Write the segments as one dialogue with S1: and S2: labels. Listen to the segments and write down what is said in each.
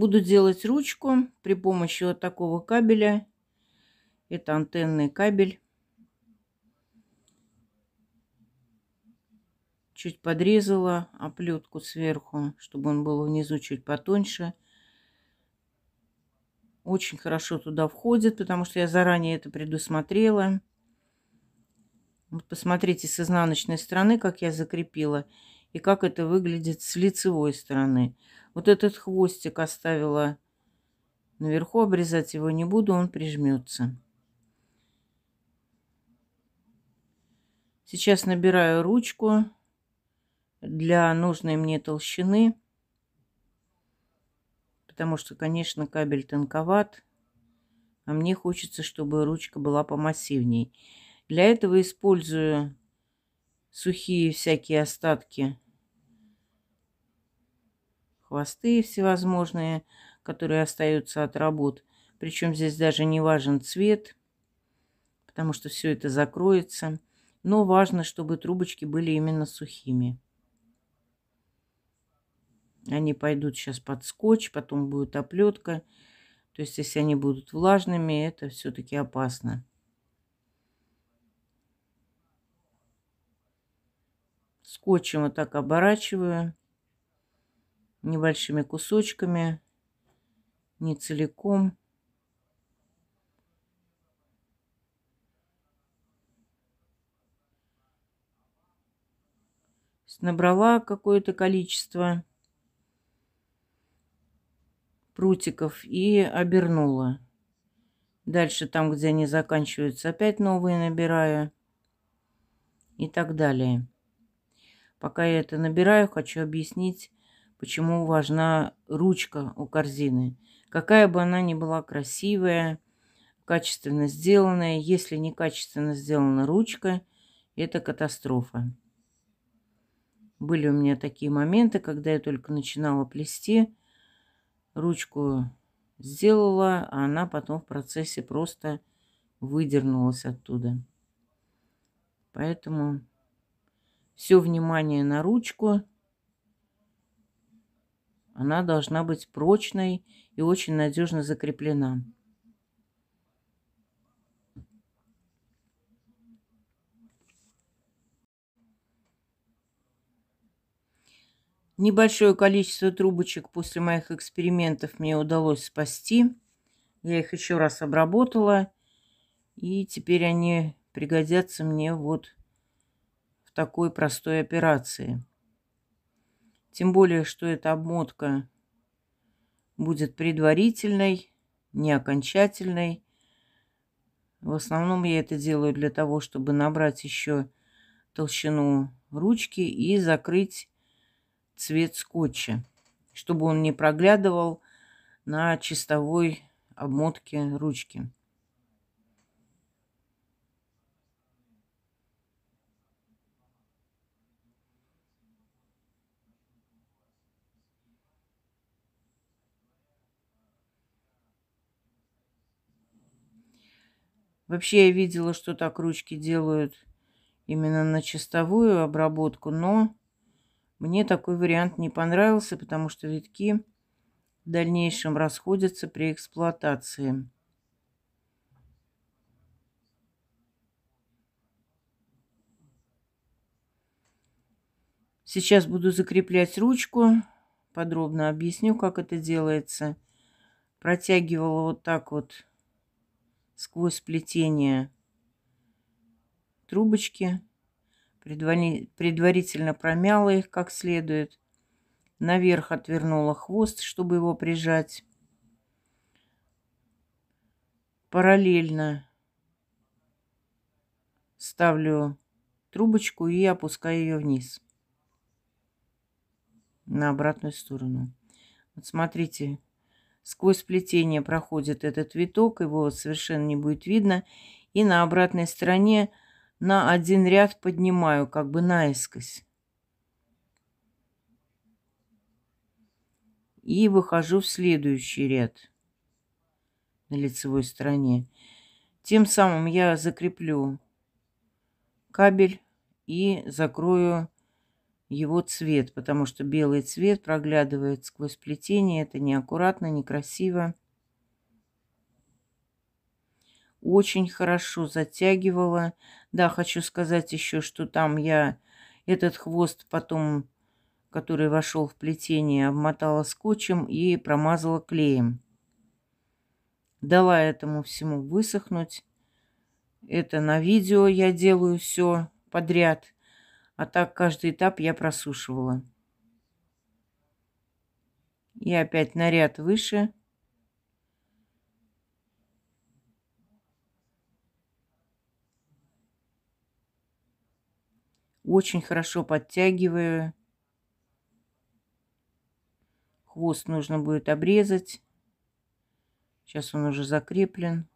S1: Буду делать ручку при помощи вот такого кабеля. Это антенный кабель. Чуть подрезала оплетку сверху, чтобы он был внизу чуть потоньше. Очень хорошо туда входит, потому что я заранее это предусмотрела. Вот посмотрите с изнаночной стороны, как я закрепила и как это выглядит с лицевой стороны. Вот этот хвостик оставила наверху, обрезать его не буду, он прижмется. Сейчас набираю ручку для нужной мне толщины, потому что, конечно, кабель тонковат, а мне хочется, чтобы ручка была помассивней. Для этого использую сухие всякие остатки хвосты всевозможные, которые остаются от работ. Причем здесь даже не важен цвет, потому что все это закроется. Но важно, чтобы трубочки были именно сухими. Они пойдут сейчас под скотч, потом будет оплетка. То есть, если они будут влажными, это все-таки опасно. Скотчем вот так оборачиваю небольшими кусочками, не целиком. Набрала какое-то количество прутиков и обернула. Дальше там, где они заканчиваются, опять новые набираю. И так далее. Пока я это набираю, хочу объяснить, почему важна ручка у корзины. Какая бы она ни была красивая, качественно сделанная, если некачественно сделана ручка, это катастрофа. Были у меня такие моменты, когда я только начинала плести, ручку сделала, а она потом в процессе просто выдернулась оттуда. Поэтому все внимание на ручку – она должна быть прочной и очень надежно закреплена. Небольшое количество трубочек после моих экспериментов мне удалось спасти. Я их еще раз обработала. И теперь они пригодятся мне вот в такой простой операции. Тем более, что эта обмотка будет предварительной, не окончательной. В основном я это делаю для того, чтобы набрать еще толщину ручки и закрыть цвет скотча, чтобы он не проглядывал на чистовой обмотке ручки. Вообще я видела, что так ручки делают именно на чистовую обработку, но мне такой вариант не понравился, потому что витки в дальнейшем расходятся при эксплуатации. Сейчас буду закреплять ручку. Подробно объясню, как это делается. Протягивала вот так вот сквозь плетение трубочки, предварительно промяла их как следует, наверх отвернула хвост, чтобы его прижать. Параллельно ставлю трубочку и опускаю ее вниз на обратную сторону. Вот смотрите, сквозь плетение проходит этот виток, его совершенно не будет видно. И на обратной стороне на один ряд поднимаю, как бы наискось. И выхожу в следующий ряд на лицевой стороне. Тем самым я закреплю кабель и закрою его цвет, потому что белый цвет проглядывает сквозь плетение. Это неаккуратно, некрасиво. Очень хорошо затягивала. Да, хочу сказать еще, что там я этот хвост потом, который вошел в плетение, обмотала скотчем и промазала клеем. Дала этому всему высохнуть. Это на видео я делаю все подряд – а так каждый этап я просушивала. И опять наряд выше. Очень хорошо подтягиваю. Хвост нужно будет обрезать. Сейчас он уже закреплен.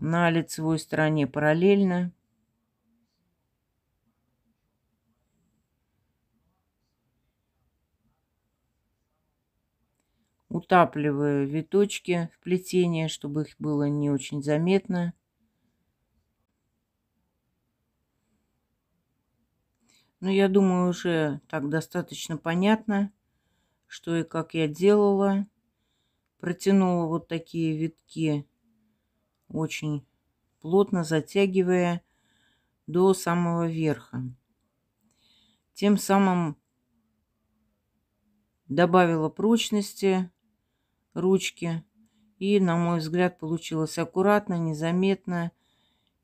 S1: на лицевой стороне параллельно. Утапливаю виточки в плетение, чтобы их было не очень заметно. Но я думаю, уже так достаточно понятно, что и как я делала. Протянула вот такие витки очень плотно затягивая до самого верха. Тем самым добавила прочности ручки. И, на мой взгляд, получилось аккуратно, незаметно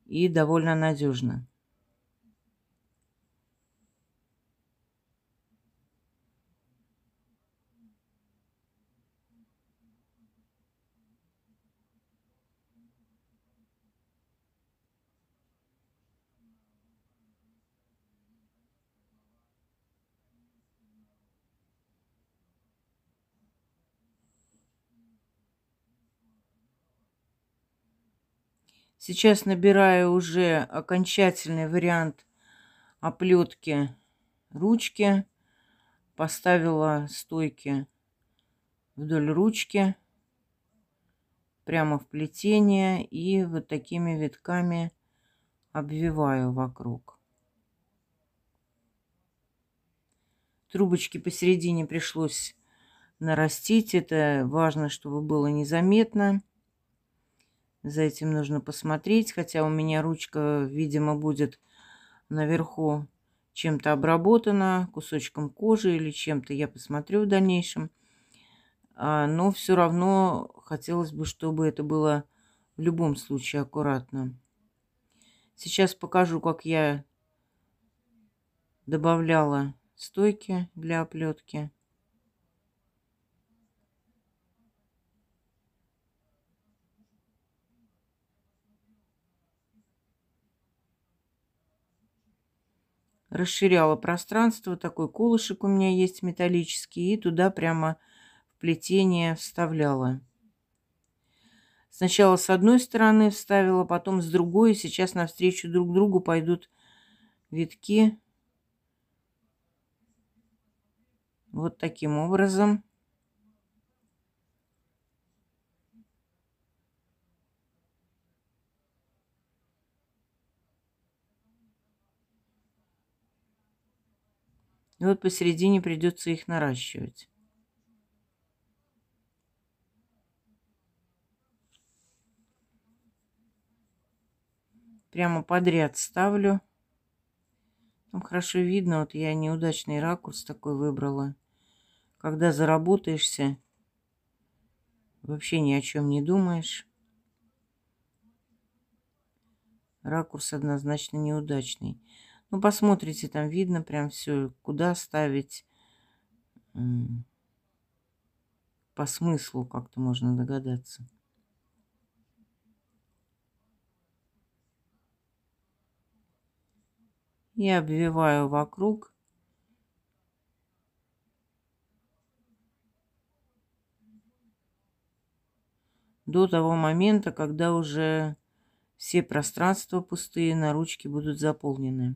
S1: и довольно надежно. Сейчас набираю уже окончательный вариант оплетки ручки. Поставила стойки вдоль ручки, прямо в плетение и вот такими витками обвиваю вокруг. Трубочки посередине пришлось нарастить. Это важно, чтобы было незаметно. За этим нужно посмотреть, хотя у меня ручка, видимо, будет наверху чем-то обработана, кусочком кожи или чем-то. Я посмотрю в дальнейшем. А, но все равно хотелось бы, чтобы это было в любом случае аккуратно. Сейчас покажу, как я добавляла стойки для оплетки. расширяла пространство. Такой колышек у меня есть металлический. И туда прямо в плетение вставляла. Сначала с одной стороны вставила, потом с другой. Сейчас навстречу друг другу пойдут витки. Вот таким образом. И вот посередине придется их наращивать. Прямо подряд ставлю. Там хорошо видно, вот я неудачный ракурс такой выбрала. Когда заработаешься, вообще ни о чем не думаешь. Ракурс однозначно неудачный. Ну, посмотрите, там видно прям все, куда ставить по смыслу как-то можно догадаться. и обвиваю вокруг. До того момента, когда уже все пространства пустые на ручке будут заполнены.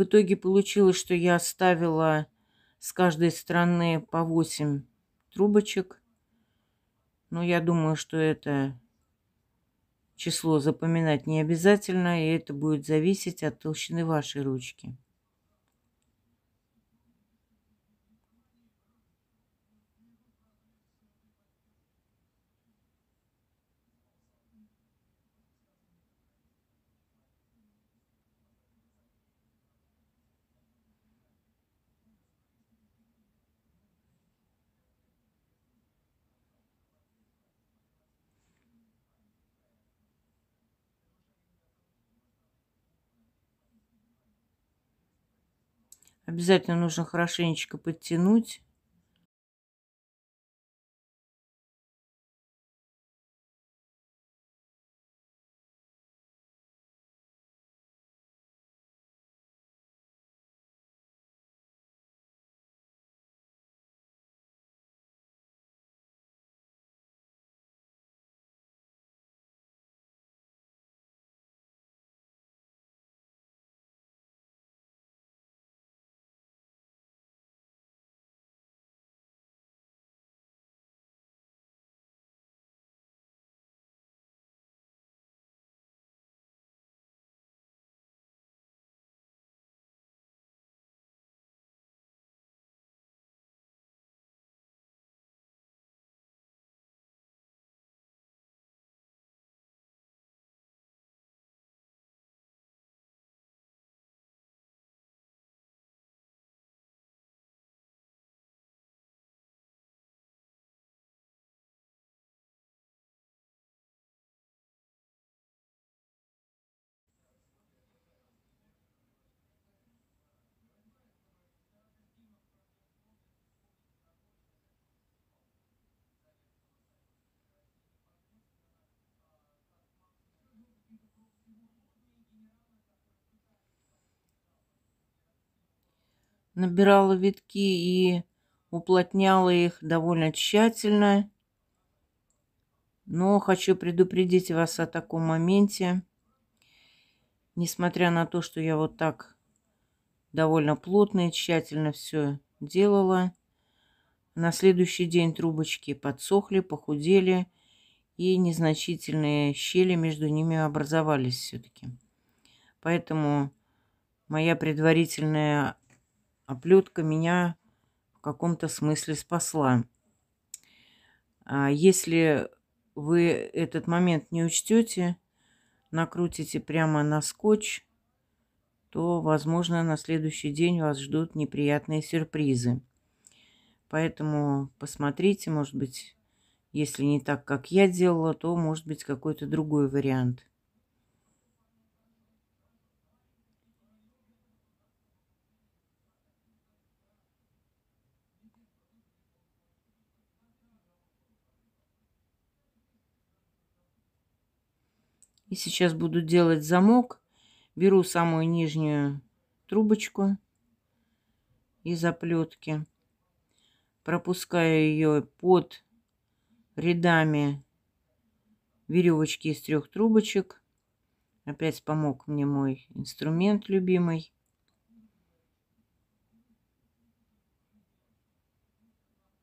S1: В итоге получилось, что я оставила с каждой стороны по 8 трубочек. Но я думаю, что это число запоминать не обязательно, и это будет зависеть от толщины вашей ручки. Обязательно нужно хорошенечко подтянуть. набирала витки и уплотняла их довольно тщательно. Но хочу предупредить вас о таком моменте. Несмотря на то, что я вот так довольно плотно и тщательно все делала, на следующий день трубочки подсохли, похудели, и незначительные щели между ними образовались все-таки. Поэтому моя предварительная Оплетка меня в каком-то смысле спасла. А если вы этот момент не учтете, накрутите прямо на скотч, то, возможно, на следующий день вас ждут неприятные сюрпризы. Поэтому посмотрите, может быть, если не так, как я делала, то может быть какой-то другой вариант. И сейчас буду делать замок. Беру самую нижнюю трубочку из оплетки. Пропускаю ее под рядами веревочки из трех трубочек. Опять помог мне мой инструмент любимый.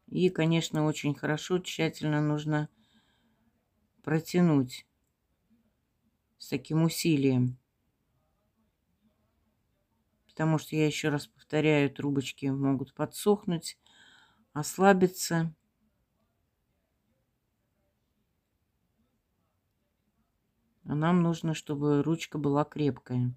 S1: И, конечно, очень хорошо, тщательно нужно протянуть с таким усилием. Потому что, я еще раз повторяю, трубочки могут подсохнуть, ослабиться. А нам нужно, чтобы ручка была крепкая.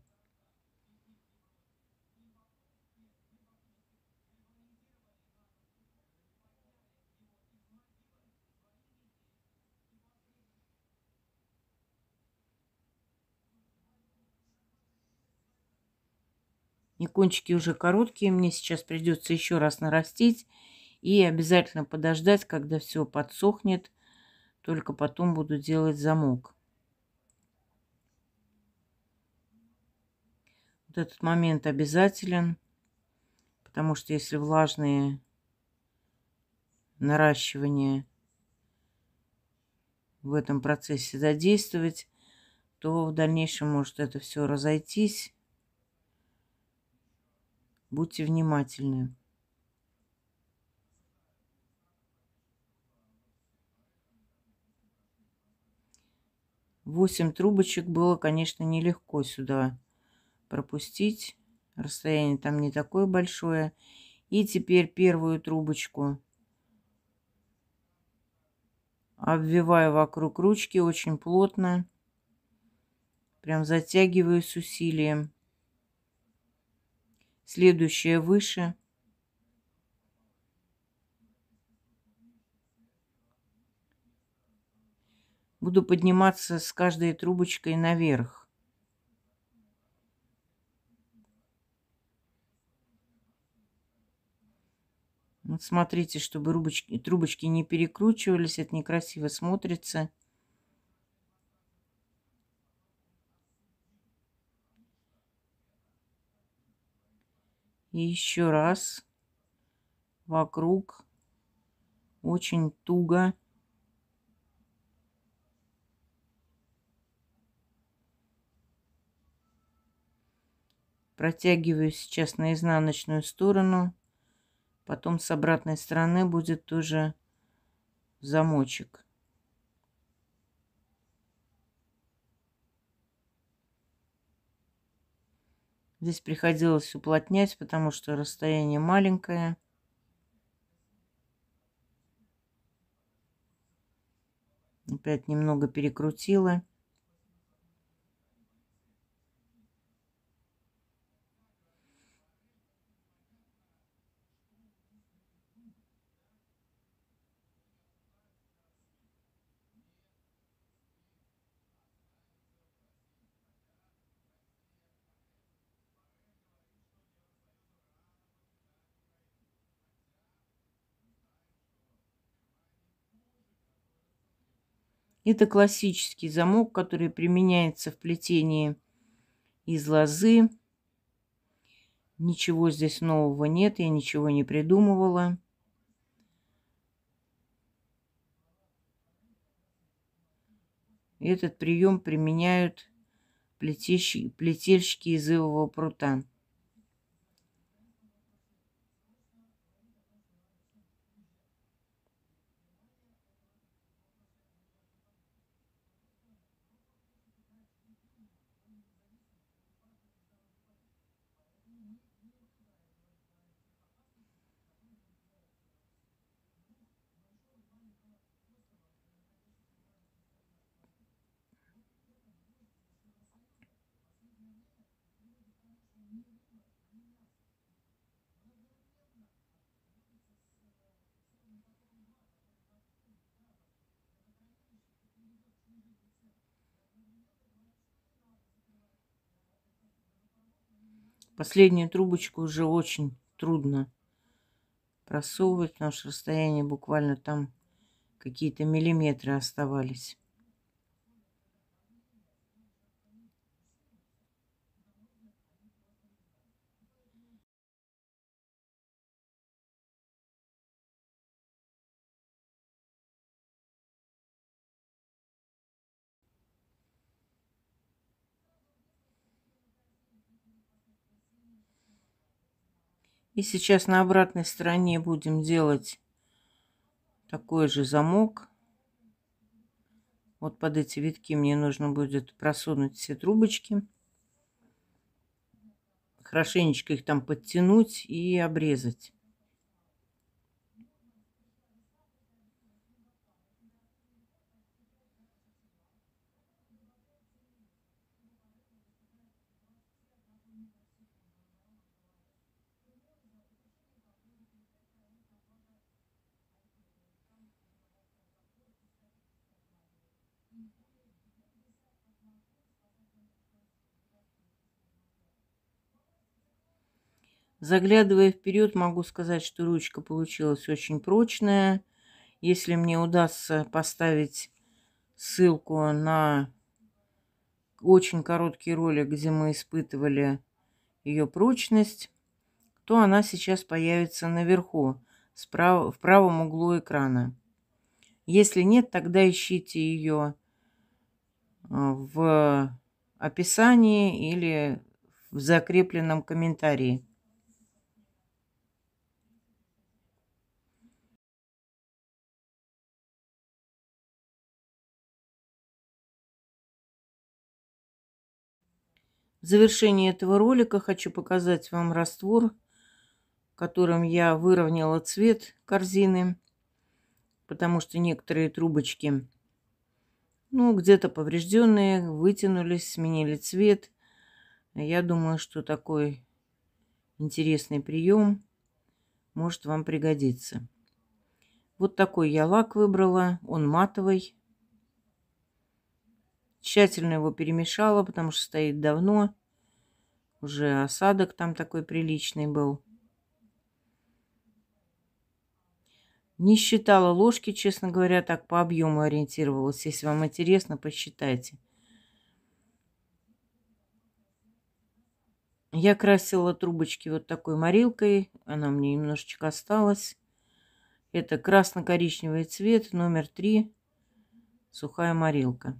S1: И кончики уже короткие, мне сейчас придется еще раз нарастить и обязательно подождать, когда все подсохнет. Только потом буду делать замок. Вот этот момент обязателен, потому что если влажные наращивания в этом процессе задействовать, то в дальнейшем может это все разойтись Будьте внимательны. Восемь трубочек было, конечно, нелегко сюда пропустить. Расстояние там не такое большое. И теперь первую трубочку обвиваю вокруг ручки очень плотно. Прям затягиваю с усилием следующее выше. Буду подниматься с каждой трубочкой наверх. Вот смотрите, чтобы рубочки, трубочки не перекручивались, это некрасиво смотрится. И еще раз. Вокруг. Очень туго. Протягиваю сейчас на изнаночную сторону. Потом с обратной стороны будет тоже замочек. Здесь приходилось уплотнять, потому что расстояние маленькое. Опять немного перекрутила. Это классический замок, который применяется в плетении из лозы. Ничего здесь нового нет, я ничего не придумывала. Этот прием применяют плетельщики, плетельщики из ивового прута. Последнюю трубочку уже очень трудно просовывать, потому что расстояние буквально там какие-то миллиметры оставались. И сейчас на обратной стороне будем делать такой же замок. Вот под эти витки мне нужно будет просунуть все трубочки. Хорошенечко их там подтянуть и обрезать. Заглядывая вперед, могу сказать, что ручка получилась очень прочная. Если мне удастся поставить ссылку на очень короткий ролик, где мы испытывали ее прочность, то она сейчас появится наверху, справа, в правом углу экрана. Если нет, тогда ищите ее э, в описании или в закрепленном комментарии. В завершении этого ролика хочу показать вам раствор, которым я выровняла цвет корзины, потому что некоторые трубочки, ну, где-то поврежденные, вытянулись, сменили цвет. Я думаю, что такой интересный прием может вам пригодиться. Вот такой я лак выбрала, он матовый. Тщательно его перемешала, потому что стоит давно. Уже осадок там такой приличный был. Не считала ложки, честно говоря, так по объему ориентировалась. Если вам интересно, посчитайте. Я красила трубочки вот такой морилкой. Она мне немножечко осталась. Это красно-коричневый цвет, номер три, сухая морилка.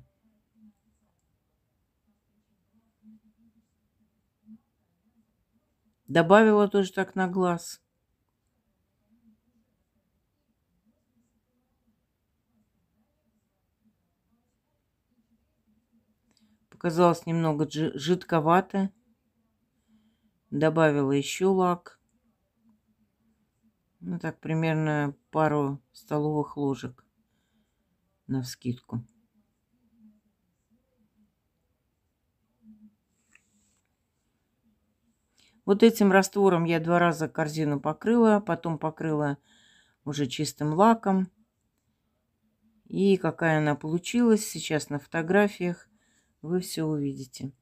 S1: Добавила тоже так на глаз. Показалось немного жидковато. Добавила еще лак. Ну так, примерно пару столовых ложек на вскидку. Вот этим раствором я два раза корзину покрыла, потом покрыла уже чистым лаком. И какая она получилась сейчас на фотографиях, вы все увидите.